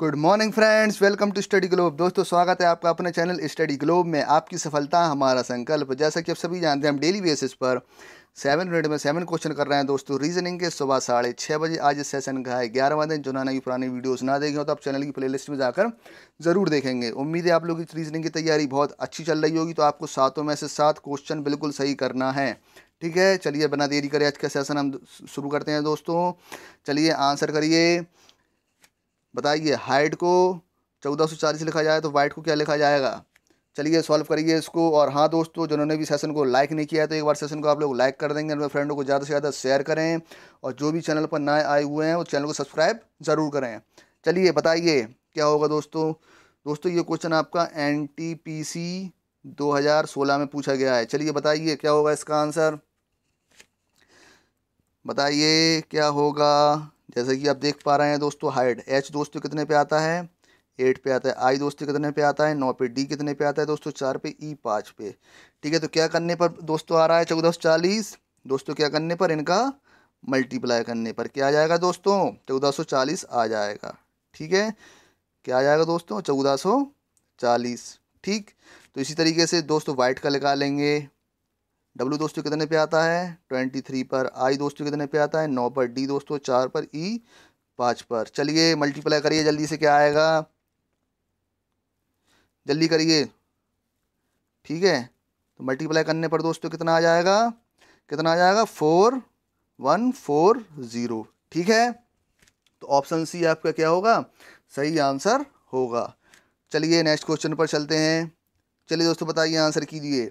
good morning friends welcome to Study Globe दोस्तों स्वागत है आपका अपने चैनल स्टडी ग्लोब में आपकी सफलता हमारा संकल्प जैसा कि आप सभी जानते हैं हम डेली बेसिस पर सेवन मिनट में सेवन क्वेश्चन कर रहे हैं दोस्तों रीजनिंग के सुबह साढ़े छः बजे आज इस सेशन का है ग्यारह बजे जो नाना की पुरानी वीडियोस ना देखें हो तो आप चैनल की प्लेलिस्ट में जाकर ज़रूर देखेंगे उम्मीद है आप लोग की रीजनिंग की तैयारी बहुत अच्छी चल रही होगी तो आपको सातों में से सात क्वेश्चन बिल्कुल सही करना है ठीक है चलिए बना देरी करें आज का सेशन हम शुरू करते हैं दोस्तों चलिए आंसर करिए बताइए हाइट को चौदह सौ चालीस लिखा जाए तो वाइट को क्या लिखा जाएगा चलिए सॉल्व करिए इसको और हाँ दोस्तों जिन्होंने भी सेशन को लाइक नहीं किया है तो एक बार सेशन को आप लोग लाइक कर देंगे अपने फ्रेंडों को ज़्यादा से ज़्यादा शेयर करें और जो भी चैनल पर नए आए हुए हैं वो चैनल को सब्सक्राइब ज़रूर करें चलिए बताइए क्या होगा दोस्तों दोस्तों ये क्वेश्चन आपका एन टी पी सी 2016 में पूछा गया है चलिए बताइए क्या होगा इसका आंसर बताइए क्या होगा जैसे कि आप देख पा रहे हैं दोस्तों हाइट एच दोस्तों कितने पे आता है एट पे आता है आई दोस्तों कितने पे आता है नौ पे डी कितने पे आता है दोस्तों चार पे ई e पाँच पे ठीक है तो क्या करने पर दोस्तों आ रहा है चौदह सौ चालीस दोस्तों क्या करने पर इनका मल्टीप्लाई करने पर क्या आ जाएगा दोस्तों चौदह सौ चालीस आ जाएगा ठीक है क्या आ जाएगा दोस्तों चौदह सौ चालीस ठीक तो इसी तरीके से दोस्तों वाइट का निकालेंगे डब्ल्यू दोस्तों कितने पे आता है ट्वेंटी थ्री पर आई दोस्तों कितने पे आता है नौ पर डी दोस्तों चार पर ई e पाँच पर चलिए मल्टीप्लाई करिए जल्दी से क्या आएगा जल्दी करिए ठीक है तो मल्टीप्लाई करने पर दोस्तों कितना आ जाएगा कितना आ जाएगा फोर वन फोर ज़ीरो ठीक है तो ऑप्शन सी आपका क्या होगा सही आंसर होगा चलिए नेक्स्ट क्वेश्चन पर चलते हैं चलिए दोस्तों बताइए आंसर कीजिए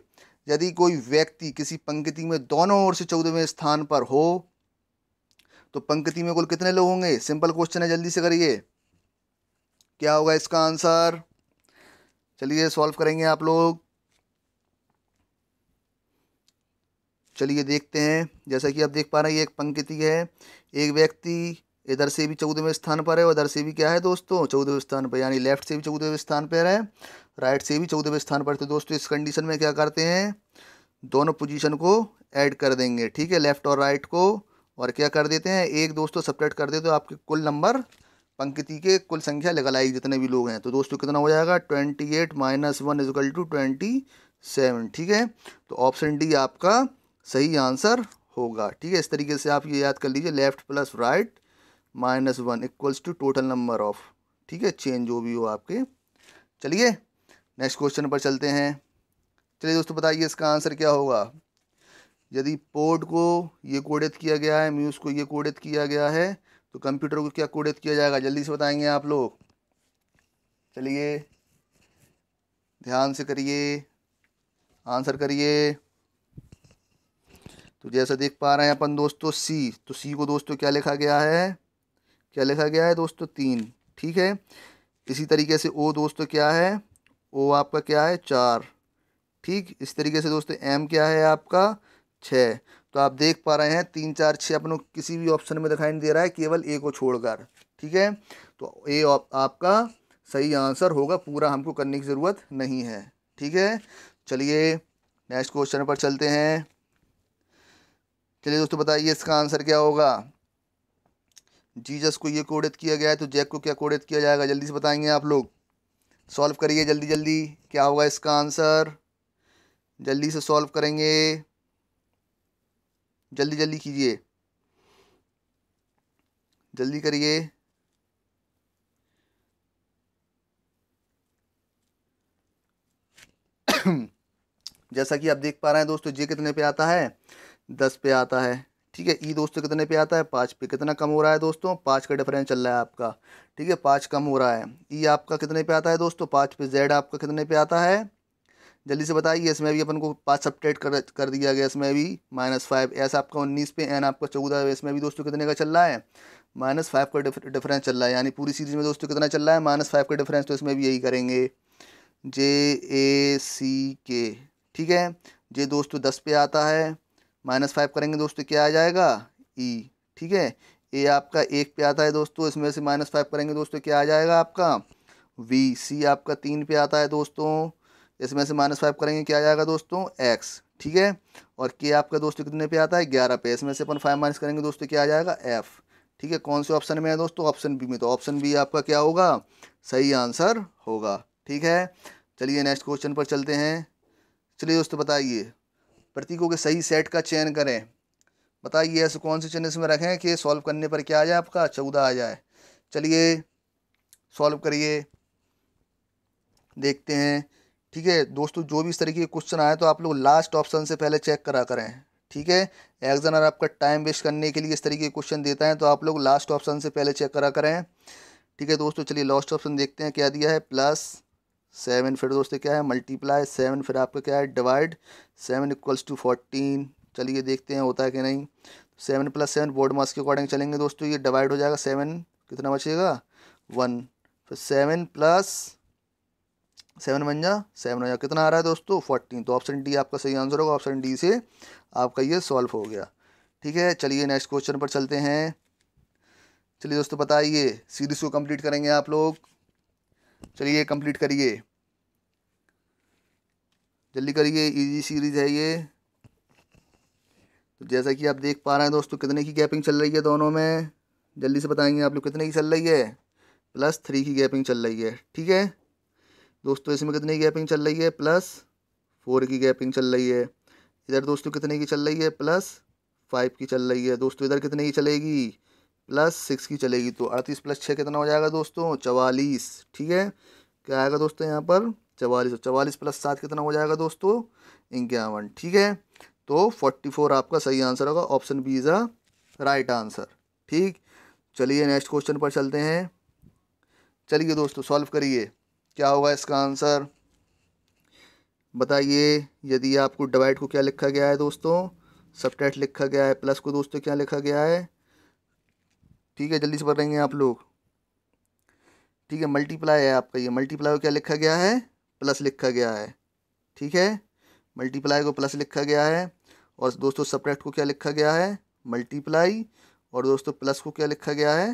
यदि कोई व्यक्ति किसी पंक्ति में दोनों ओर से चौदहवें स्थान पर हो तो पंक्ति में कुल कितने लोग होंगे सिंपल क्वेश्चन है जल्दी से करिए क्या होगा इसका आंसर चलिए सॉल्व करेंगे आप लोग चलिए देखते हैं जैसा कि आप देख पा रहे हैं एक पंक्ति है एक व्यक्ति इधर से भी चौदहवें स्थान पर है और इधर से भी क्या है दोस्तों चौदहवें स्थान पर यानी लेफ्ट से भी चौदहवें स्थान पर है राइट से भी चौदहवें स्थान पर थे दोस्तों इस कंडीशन में क्या करते हैं दोनों पोजीशन को ऐड कर देंगे ठीक है लेफ्ट और राइट को और क्या कर देते हैं एक दोस्तों सपरेट कर देते हो तो आपके कुल नंबर पंक्ति के कुल संख्या लगा लाएगी जितने भी लोग हैं तो दोस्तों कितना हो जाएगा twenty eight minus one equal to twenty seven ठीक है तो ऑप्शन डी आपका सही आंसर होगा ठीक है इस तरीके से आप ये याद कर लीजिए left plus right minus one equals to total number of ठीक है चेंज जो भी हो आपके चलिए नेक्स्ट क्वेश्चन पर चलते हैं चलिए दोस्तों बताइए इसका आंसर क्या होगा यदि पोर्ट को ये कोडित किया गया है म्यूज़ को ये कोडित किया गया है तो कंप्यूटर को क्या कोडित किया जाएगा जल्दी से बताएंगे आप लोग चलिए ध्यान से करिए आंसर करिए तो जैसा देख पा रहे हैं अपन दोस्तों सी तो सी को दोस्तों क्या लिखा गया है क्या लिखा गया है दोस्तों तीन ठीक है इसी तरीके से ओ दोस्तों क्या है ओ आपका क्या है चार ठीक इस तरीके से दोस्तों एम क्या है आपका छः तो आप देख पा रहे हैं तीन चार छः अपनों किसी भी ऑप्शन में दिखाई नहीं दे रहा है केवल ए को छोड़कर ठीक है तो ए आपका सही आंसर होगा पूरा हमको करने की ज़रूरत नहीं है ठीक है चलिए नेक्स्ट क्वेश्चन पर चलते हैं चलिए दोस्तों बताइए इसका आंसर क्या होगा जीजस को ये कोडित किया गया है तो जैक को क्या कोडित किया जाएगा जल्दी से बताएंगे आप लोग सॉल्व करिए जल्दी जल्दी क्या होगा इसका आंसर जल्दी से सॉल्व करेंगे जल्दी जल्दी कीजिए जल्दी करिए जैसा कि आप देख पा रहे हैं दोस्तों जे कितने पे आता है दस पे आता है ठीक है ई दोस्तों कितने पे आता है पाँच पे कितना कम हो रहा है दोस्तों पाँच का डिफरेंस चल रहा है आपका ठीक है पाँच कम हो रहा है ई आपका कितने पे आता है दोस्तों पाँच पे जेड आपका कितने पे आता है जल्दी से बताइए इसमें भी अपन को पाँच सब्ट्रेट कर कर दिया गया इसमें भी माइनस फाइव एस आपका उन्नीस पे एन आपका चौदह इसमें भी दोस्तों कितने का चल रहा है माइनस फाइव का डिफरेंस चल रहा है यानी पूरी सीरीज़ में दोस्तों कितना चल रहा है माइनस फाइव का डिफरेंस तो इसमें भी यही करेंगे जे ए सी के ठीक है जे दोस्तों दस पे आता है माइनस फाइव करेंगे दोस्तों क्या आ जाएगा ई e, ठीक है ए आपका एक पे आता है दोस्तों इसमें से माइनस फाइव करेंगे दोस्तों क्या आ जाएगा आपका वी सी आपका तीन पे आता है दोस्तों इसमें से माइनस फाइव करेंगे क्या आ जाएगा दोस्तों एक्स ठीक है और के आपका दोस्तों कितने पे आता है ग्यारह पे इसमें से अपन फाइव माइनस करेंगे दोस्तों क्या आ जाएगा एफ ठीक है कौन से ऑप्शन में है दोस्तों ऑप्शन बी में तो ऑप्शन बी आपका क्या होगा सही आंसर होगा ठीक है चलिए नेक्स्ट क्वेश्चन पर चलते हैं चलिए दोस्तों बताइए प्रतीकों के सही सेट का चयन करें बताइए ऐसे कौन से चिन्ह इसमें रखें कि सॉल्व करने पर क्या आ जाए आपका चौदह आ जाए चलिए सॉल्व करिए देखते हैं ठीक है दोस्तों जो भी इस तरीके के क्वेश्चन आए तो आप लोग लास्ट ऑप्शन से पहले चेक करा करें ठीक है एग्जामिनर आपका टाइम वेस्ट करने के लिए इस तरीके के क्वेश्चन देता है तो आप लोग लास्ट ऑप्शन से पहले चेक करा करें ठीक है दोस्तों चलिए लास्ट ऑप्शन देखते हैं क्या दिया है प्लस सेवन फिर दोस्तों क्या है मल्टीप्लाई सेवन फिर आपका क्या है divide seven equals to fourteen चलिए देखते हैं होता है कि नहीं seven plus seven BODMAS के अकॉर्डिंग चलेंगे दोस्तों ये डिवाइड हो जाएगा सेवन कितना बचेगा वन फिर सेवन प्लस सेवन बन जा सेवन हो जाए कितना आ रहा है दोस्तों फोर्टीन तो ऑप्शन डी आपका सही आंसर होगा ऑप्शन डी से आपका ये सॉल्व हो गया ठीक है चलिए नेक्स्ट क्वेश्चन पर चलते हैं चलिए दोस्तों बताइए सीरीज़ को कंप्लीट करेंगे आप लोग चलिए कंप्लीट करिए जल्दी करिए इजी सीरीज है ये तो जैसा कि आप देख पा रहे हैं दोस्तों कितने की गैपिंग चल रही है दोनों में जल्दी से बताएंगे आप लोग कितने की चल रही है प्लस थ्री की गैपिंग चल रही है ठीक है दोस्तों इसमें कितने की गैपिंग चल रही है प्लस फोर की गैपिंग चल रही है इधर दोस्तों कितने की चल रही है प्लस फाइव की चल रही है दोस्तों इधर कितने की चलेगी प्लस सिक्स की चलेगी तो अड़तीस प्लस छः कितना हो जाएगा दोस्तों चवालीस ठीक है क्या आएगा दोस्तों यहाँ पर चवालीस चवालीस प्लस सात कितना हो जाएगा दोस्तों इक्यावन ठीक है तो फोर्टी फोर आपका सही आंसर होगा option B is a right answer ठीक चलिए नेक्स्ट क्वेश्चन पर चलते हैं चलिए दोस्तों सॉल्व करिए क्या होगा इसका आंसर बताइए यदि आपको डिवाइड को क्या लिखा गया है दोस्तों सब्ट्रैक्ट लिखा गया है प्लस को दोस्तों क्या लिखा गया है ठीक है जल्दी से रहेंगे आप लोग ठीक है मल्टीप्लाई है आपका ये मल्टीप्लाई को क्या लिखा गया है प्लस लिखा गया है ठीक है मल्टीप्लाई को प्लस लिखा गया है और दोस्तों सपरेक्ट को क्या लिखा गया है मल्टीप्लाई और दोस्तों प्लस को क्या लिखा गया है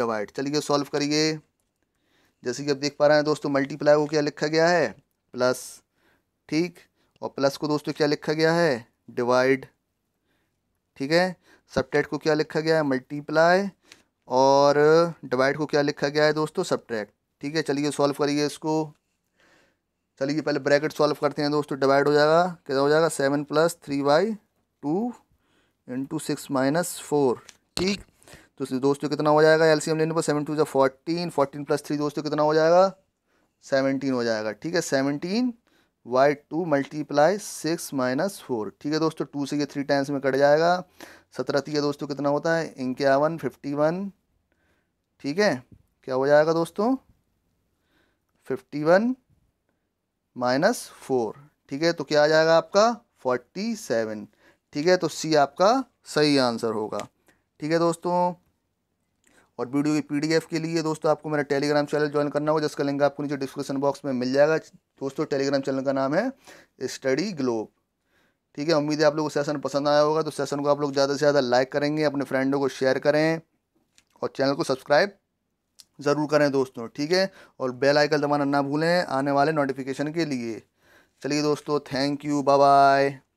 डिवाइड चलिए सॉल्व करिए जैसे कि आप देख पा रहे हैं दोस्तों मल्टीप्लाई को क्या लिखा गया है प्लस ठीक और प्लस को दोस्तों क्या लिखा गया है डिवाइड ठीक है सब्ट्रैक्ट को क्या लिखा गया है मल्टीप्लाई और डिवाइड को क्या लिखा गया है दोस्तों सब ठीक है चलिए सॉल्व करिए इसको चलिए पहले ब्रैकेट सॉल्व करते हैं दोस्तों डिवाइड हो जाएगा कितना हो जाएगा seven plus three by two into six minus four ठीक तो दोस्तों कितना हो जाएगा एलसीएम लेने पर सेवन टू जो फोर्टीन फोर्टीन प्लस थ्री दोस्तों कितना हो जाएगा सेवनटीन हो जाएगा ठीक है seventeen by two multiply six minus four ठीक है दोस्तों टू से ये थ्री टाइम्स में कट जाएगा सत्रह तीय दोस्तों कितना होता है इक्यावन फिफ्टी वन ठीक है क्या हो जाएगा दोस्तों फिफ्टी वन माइनस फोर ठीक है तो क्या आ जाएगा आपका फोर्टी सेवन ठीक है तो सी आपका सही आंसर होगा ठीक है दोस्तों और वीडियो की पीडीएफ के लिए दोस्तों आपको मेरा टेलीग्राम चैनल ज्वाइन करना होगा जिसका लिंक आपको नीचे डिस्क्रिप्शन बॉक्स में मिल जाएगा दोस्तों टेलीग्राम चैनल का नाम है स्टडी ग्लोब ठीक है उम्मीद है आप लोग को सेशन पसंद आया होगा तो सेशन को आप लोग ज़्यादा से ज़्यादा लाइक करेंगे अपने फ्रेंडों को शेयर करें और चैनल को सब्सक्राइब ज़रूर करें दोस्तों ठीक है और बेल आइकन दबाना ना भूलें आने वाले नोटिफिकेशन के लिए चलिए दोस्तों थैंक यू बाय बाय